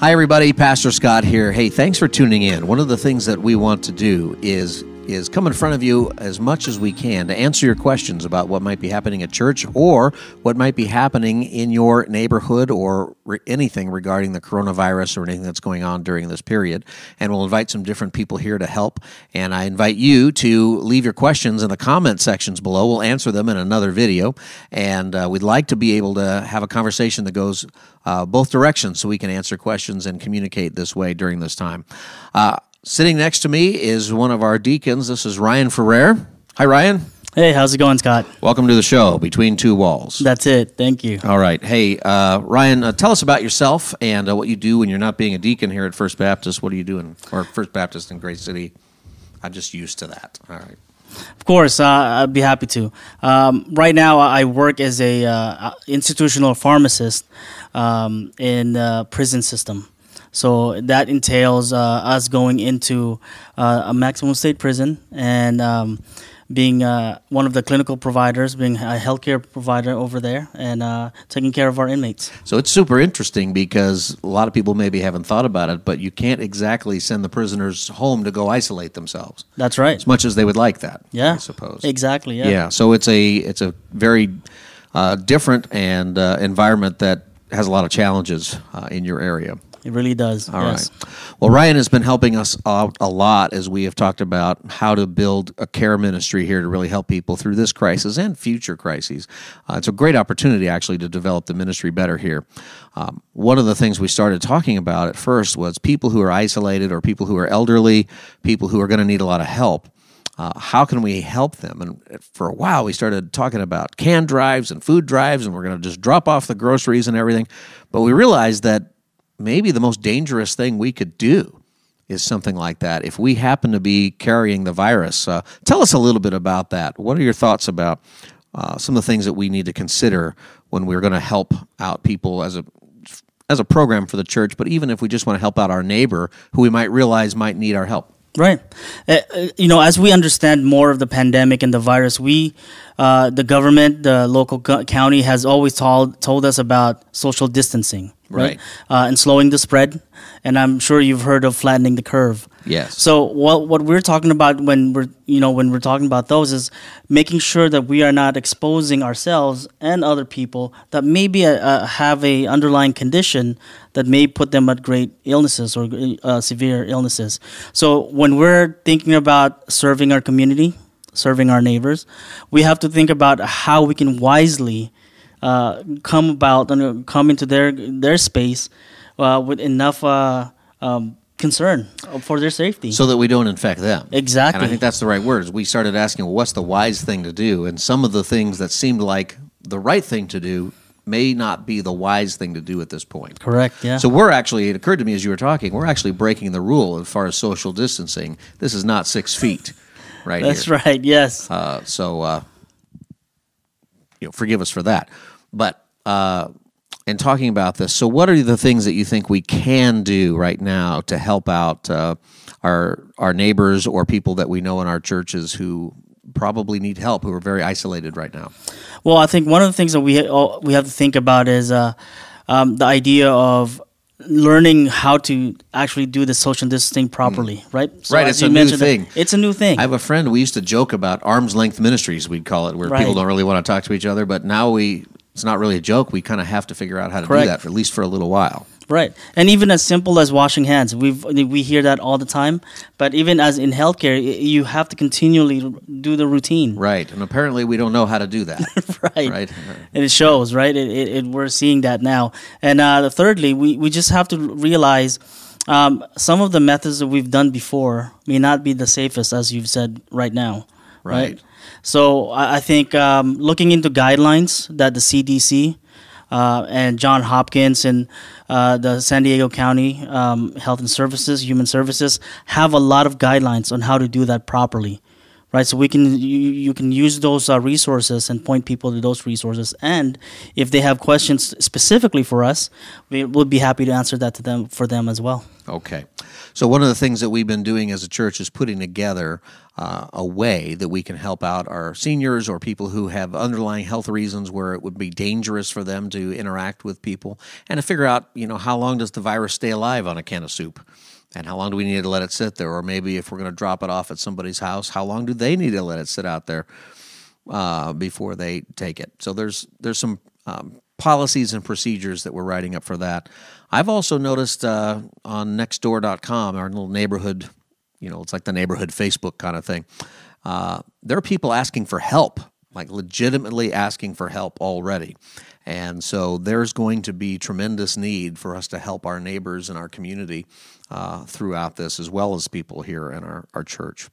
Hi, everybody. Pastor Scott here. Hey, thanks for tuning in. One of the things that we want to do is is come in front of you as much as we can to answer your questions about what might be happening at church or what might be happening in your neighborhood or re- anything regarding the coronavirus or anything that's going on during this period. And we'll invite some different people here to help. And I invite you to leave your questions in the comment sections below. We'll answer them in another video. And uh, we'd like to be able to have a conversation that goes uh, both directions so we can answer questions and communicate this way during this time. Uh, Sitting next to me is one of our deacons. This is Ryan Ferrer. Hi, Ryan. Hey, how's it going, Scott? Welcome to the show, Between Two Walls. That's it. Thank you. All right. Hey, uh, Ryan, uh, tell us about yourself and uh, what you do when you're not being a deacon here at First Baptist. What are you doing? Or First Baptist in Great City. I'm just used to that. All right. Of course, uh, I'd be happy to. Um, right now, I work as a uh, institutional pharmacist um, in the prison system. So that entails uh, us going into uh, a maximum state prison and um, being uh, one of the clinical providers, being a healthcare provider over there, and uh, taking care of our inmates. So it's super interesting because a lot of people maybe haven't thought about it, but you can't exactly send the prisoners home to go isolate themselves. That's right. As much as they would like that. Yeah. I suppose. Exactly. Yeah. Yeah. So it's a it's a very uh, different and uh, environment that has a lot of challenges in your area. It really does. All yes. right. Well, Ryan has been helping us out a lot as we have talked about how to build a care ministry here to really help people through this crisis and future crises. Uh, it's a great opportunity, actually, to develop the ministry better here. Um, one of the things we started talking about at first was people who are isolated or people who are elderly, people who are going to need a lot of help. Uh, how can we help them? And for a while, we started talking about can drives and food drives, and we're going to just drop off the groceries and everything. But we realized that maybe the most dangerous thing we could do is something like that if we happen to be carrying the virus. Uh, tell us a little bit about that. What are your thoughts about uh, some of the things that we need to consider when we're going to help out people as a as a program for the church, but even if we just want to help out our neighbor who we might realize might need our help. Right. Uh, uh, you know, as we understand more of the pandemic and the virus, we, uh, the government, the local co- county has always told, told us about social distancing right? right. Uh, and slowing the spread. And I'm sure you've heard of flattening the curve. Yes. So what what we're talking about when we're you know when we're talking about those is making sure that we are not exposing ourselves and other people that maybe uh, uh have a underlying condition that may put them at great illnesses or uh, severe illnesses. So when we're thinking about serving our community, serving our neighbors, we have to think about how we can wisely uh, come about and uh, come into their their space uh, with enough uh, um, concern for their safety, so that we don't infect them. Exactly, and I think that's the right words. We started asking, well, what's the wise thing to do? And some of the things that seemed like the right thing to do may not be the wise thing to do at this point. Correct, yeah. So we're actually, it occurred to me as you were talking, we're actually breaking the rule as far as social distancing. This is not six feet right That's here. right, yes. Uh, so, uh, you know, forgive us for that. But uh, in talking about this, so what are the things that you think we can do right now to help out uh, our our neighbors or people that we know in our churches who probably need help, who are very isolated right now? Well, I think one of the things that we we have to think about is uh, um, the idea of learning how to actually do the social distancing mm. properly, right? So right, it's a new thing. It's a new thing. I have a friend. We used to joke about arm's length ministries. We'd call it where right. people don't really want to talk to each other, but now we it's not really a joke. We kind of have to figure out how to Correct. do that, for, at least for a little while. Right, and even as simple as washing hands, we we hear that all the time. But even as in healthcare, you have to continually do the routine. Right, and apparently we don't know how to do that. right, right, and it shows. Right, it, it, it we're seeing that now. And uh, thirdly, we we just have to realize. Um, some of the methods that we've done before may not be the safest, as you've said right now. Right. right? So I think um, looking into guidelines that the CDC uh, and John Hopkins and uh, the San Diego County um, Health and Services, Human Services have a lot of guidelines on how to do that properly, right? So we can you, you can use those uh, resources and point people to those resources, and if they have questions specifically for us, we would be happy to answer that to them for them as well. Okay, so one of the things that we've been doing as a church is putting together uh, a way that we can help out our seniors or people who have underlying health reasons where it would be dangerous for them to interact with people and to figure out, you know, how long does the virus stay alive on a can of soup? And how long do we need to let it sit there? Or maybe if we're going to drop it off at somebody's house, how long do they need to let it sit out there uh, before they take it? So there's there's some um, policies and procedures that we're writing up for that. I've also noticed uh, on nextdoor.com, our little neighborhood you know, it's like the neighborhood Facebook kind of thing. Uh, there are people asking for help, like legitimately asking for help already. And so there's going to be tremendous need for us to help our neighbors and our community uh, throughout this, as well as people here in our, our church.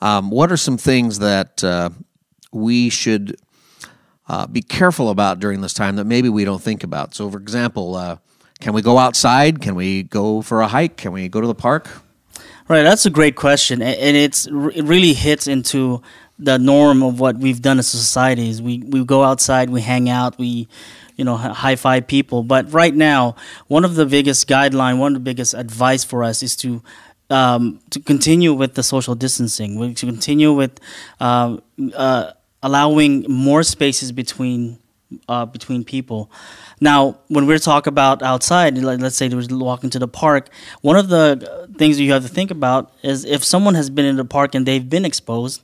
Um, what are some things that uh, we should uh, be careful about during this time that maybe we don't think about? So, for example, uh, can we go outside? Can we go for a hike? Can we go to the park? Right, that's a great question, and it's it really hits into the norm of what we've done as societies. We we go outside, we hang out, we you know high five people. But right now, one of the biggest guideline, one of the biggest advice for us is to um, to continue with the social distancing, to continue with uh, uh, allowing more spaces between uh, between people. Now, when we're talking about outside, like, let's say there are walking to the park, one of the uh, things you have to think about is if someone has been in the park and they've been exposed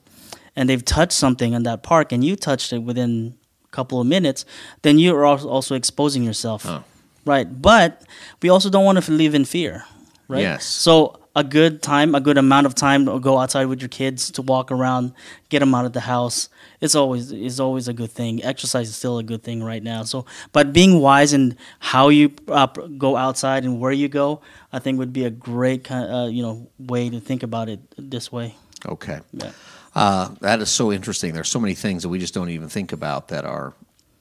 and they've touched something in that park and you touched it within a couple of minutes, then you are also exposing yourself. Oh. Right. But we also don't want to live in fear, right? Yes. So a good time, a good amount of time to go outside with your kids to walk around, get them out of the house. It's always is always a good thing. Exercise is still a good thing right now. So, but being wise in how you uh, go outside and where you go, I think would be a great uh, you know way to think about it this way. Okay. Yeah. Uh, that is so interesting. There's so many things that we just don't even think about that are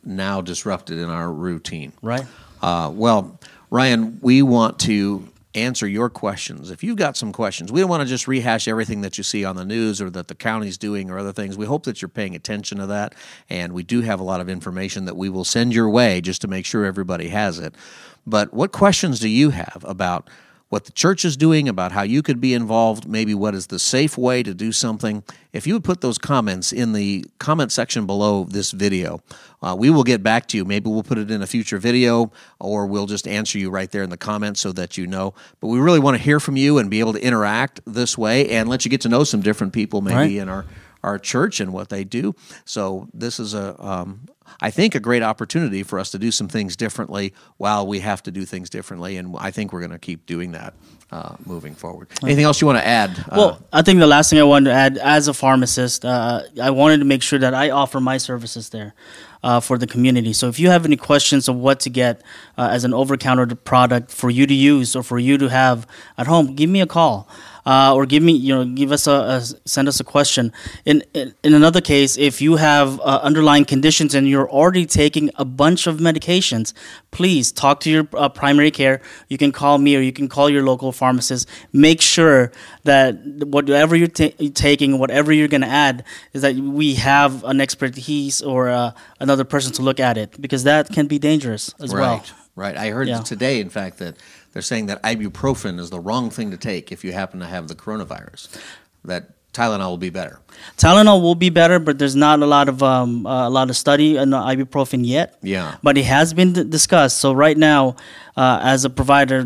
now disrupted in our routine. Right. Uh, well, Ryan, we want to answer your questions. If you've got some questions, we don't want to just rehash everything that you see on the news or that the county's doing or other things. We hope that you're paying attention to that. And we do have a lot of information that we will send your way just to make sure everybody has it. But what questions do you have about? what the church is doing, about how you could be involved, maybe what is the safe way to do something. If you would put those comments in the comment section below this video, uh, we will get back to you. Maybe we'll put it in a future video or we'll just answer you right there in the comments so that you know. But we really want to hear from you and be able to interact this way and let you get to know some different people maybe right. in our our church and what they do. So this is a, um, I think, a great opportunity for us to do some things differently while we have to do things differently, and I think we're going to keep doing that uh, moving forward. Anything else you want to add? Uh? Well, uh, I think the last thing I wanted to add, as a pharmacist, uh, I wanted to make sure that I offer my services there. Uh, for the community. So if you have any questions of what to get uh, as an over counter product for you to use or for you to have at home, give me a call uh, or give me you know give us a, a send us a question. In, in, another case, if you have uh, underlying conditions and you're already taking a bunch of medications, please talk to your uh, primary care. You can call me or you can call your local pharmacist. Make sure that whatever you're, ta- you're taking, whatever you're going to add, is that we have an expertise or uh, another person to look at it because that can be dangerous as right. well right? I heard yeah. today, in fact, that they're saying that ibuprofen is the wrong thing to take if you happen to have the coronavirus. That Tylenol will be better. Tylenol will be better, but there's not a lot of um, uh, a lot of study on ibuprofen yet. Yeah, but it has been discussed. So right now, uh, as a provider,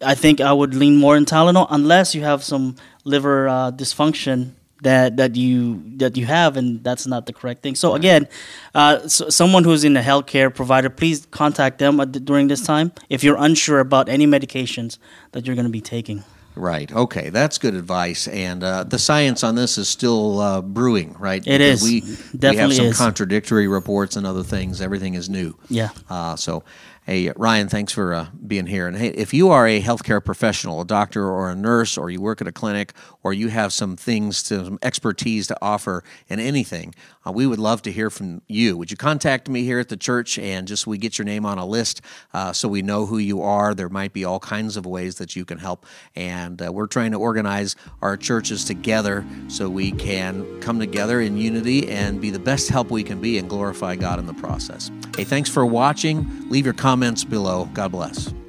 I think I would lean more in Tylenol unless you have some liver uh, dysfunction that that you that you have, and that's not the correct thing. So again, uh, so someone who's in a healthcare provider, please contact them the, during this time if you're unsure about any medications that you're going to be taking. Right. Okay, that's good advice. And uh, the science on this is still uh, brewing, right? It because is. We, Definitely we have some is. contradictory reports and other things. Everything is new. Yeah. Uh, so Hey, Ryan, thanks for uh, being here. And hey, if you are a healthcare professional, a doctor or a nurse, or you work at a clinic, or you have some things, to, some expertise to offer in anything, uh, we would love to hear from you. Would you contact me here at the church and just we get your name on a list uh, so we know who you are? There might be all kinds of ways that you can help. And uh, we're trying to organize our churches together so we can come together in unity and be the best help we can be and glorify God in the process. Hey, thanks for watching. Leave your comments comments below. God bless.